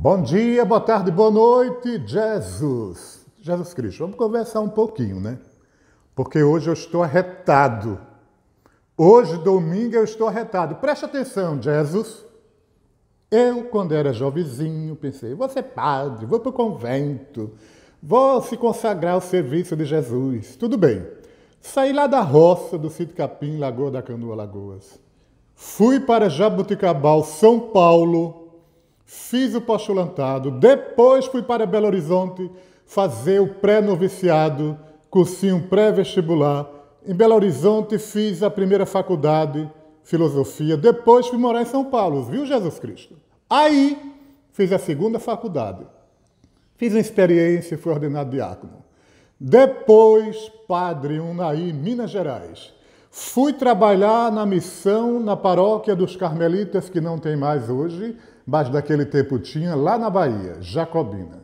Bom dia, boa tarde, boa noite, Jesus. Jesus Cristo, vamos conversar um pouquinho, né? Porque hoje eu estou arretado. Hoje, domingo, eu estou arretado. Preste atenção, Jesus. Eu, quando era jovenzinho, pensei, vou ser padre, vou para o convento, vou se consagrar ao serviço de Jesus. Tudo bem. Saí lá da roça do Cid Capim, Lagoa da Canoa Lagoas. Fui para Jabuticabal, São Paulo, fiz o postulantado, depois fui para Belo Horizonte fazer o pré-noviciado, cursinho pré-vestibular. Em Belo Horizonte fiz a primeira faculdade, filosofia, depois fui morar em São Paulo, viu Jesus Cristo? Aí fiz a segunda faculdade. Fiz uma experiência e fui ordenado diácono. Depois, padre Unai, Minas Gerais. Fui trabalhar na missão na paróquia dos Carmelitas, que não tem mais hoje, mas daquele tempo tinha, lá na Bahia, Jacobina.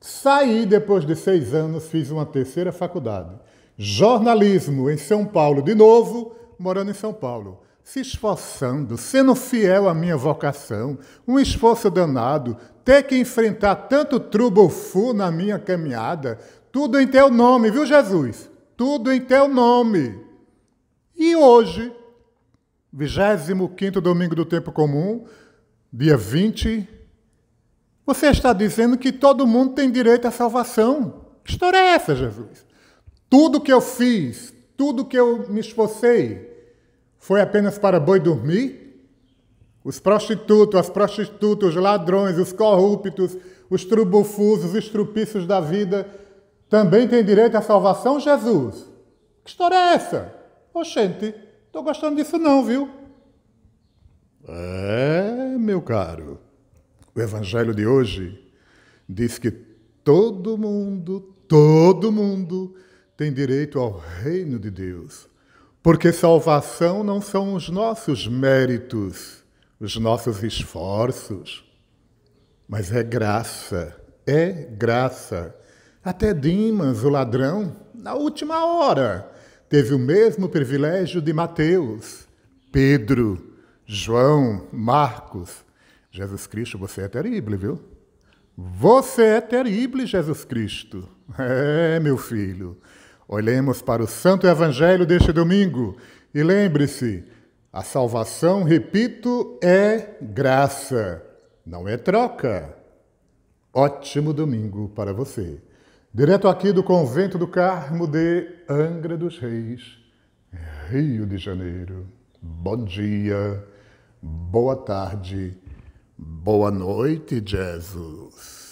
Saí depois de seis anos, fiz uma terceira faculdade. Jornalismo em São Paulo, de novo, morando em São Paulo. Se esforçando, sendo fiel à minha vocação, um esforço danado, ter que enfrentar tanto trubofu na minha caminhada, tudo em teu nome, viu, Jesus? Tudo em teu nome. E hoje, 25 domingo do tempo comum, dia 20, você está dizendo que todo mundo tem direito à salvação. Que história é essa, Jesus? Tudo que eu fiz, tudo que eu me esforcei, foi apenas para boi dormir? Os prostitutos, as prostitutas, os ladrões, os corruptos, os trubufusos, os estrupiços da vida também têm direito à salvação, Jesus? Que história é essa? Oxente, oh, tô gostando disso não, viu? É, meu caro. O evangelho de hoje diz que todo mundo, todo mundo tem direito ao reino de Deus. Porque salvação não são os nossos méritos, os nossos esforços, mas é graça, é graça. Até Dimas, o ladrão, na última hora, teve o mesmo privilégio de Mateus, Pedro, João, Marcos. Jesus Cristo, você é terrível, viu? Você é terrível, Jesus Cristo. É, meu filho. Olhemos para o Santo Evangelho deste domingo e lembre-se: a salvação, repito, é graça, não é troca. Ótimo domingo para você. Direto aqui do Convento do Carmo de Angra dos Reis, Rio de Janeiro. Bom dia, boa tarde, boa noite, Jesus.